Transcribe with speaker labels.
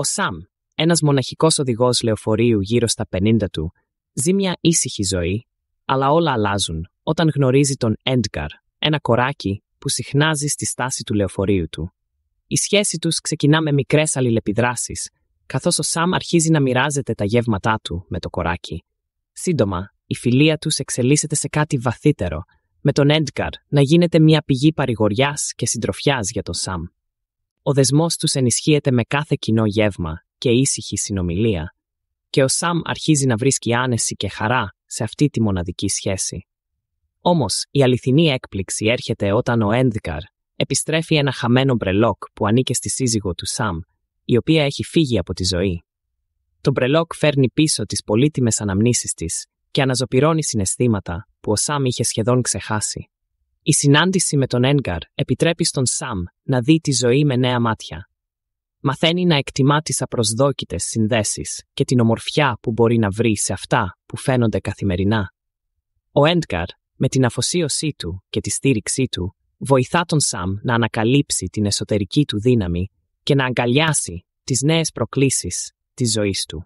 Speaker 1: Ο Σαμ, ένας μοναχικός οδηγός λεωφορείου γύρω στα 50 του, ζει μια ήσυχη ζωή, αλλά όλα αλλάζουν όταν γνωρίζει τον Έντγκαρ, ένα κοράκι που συχνάζει στη στάση του λεωφορείου του. Η σχέση τους ξεκινά με μικρές αλληλεπιδράσεις, καθώς ο Σαμ αρχίζει να μοιράζεται τα γεύματά του με το κοράκι. Σύντομα, η φιλία τους εξελίσσεται σε κάτι βαθύτερο, με τον Έντγκαρ να γίνεται μια πηγή παρηγοριάς και συντροφιάς για τον Σαμ. Ο δεσμός τους ενισχύεται με κάθε κοινό γεύμα και ήσυχη συνομιλία και ο Σαμ αρχίζει να βρίσκει άνεση και χαρά σε αυτή τη μοναδική σχέση. Όμως η αληθινή έκπληξη έρχεται όταν ο Ένδικαρ επιστρέφει ένα χαμένο μπρελόκ που ανήκε στη σύζυγο του Σαμ, η οποία έχει φύγει από τη ζωή. Το μπρελόκ φέρνει πίσω τις πολύτιμες αναμνήσεις της και αναζωπυρώνει συναισθήματα που ο Σαμ είχε σχεδόν ξεχάσει. Η συνάντηση με τον Ένγκαρ επιτρέπει στον Σαμ να δει τη ζωή με νέα μάτια. Μαθαίνει να εκτιμά τις απροσδόκητες συνδέσεις και την ομορφιά που μπορεί να βρει σε αυτά που φαίνονται καθημερινά. Ο Ένγκαρ, με την αφοσίωσή του και τη στήριξή του, βοηθά τον Σαμ να ανακαλύψει την εσωτερική του δύναμη και να αγκαλιάσει τις νέες προκλήσεις της ζωής του.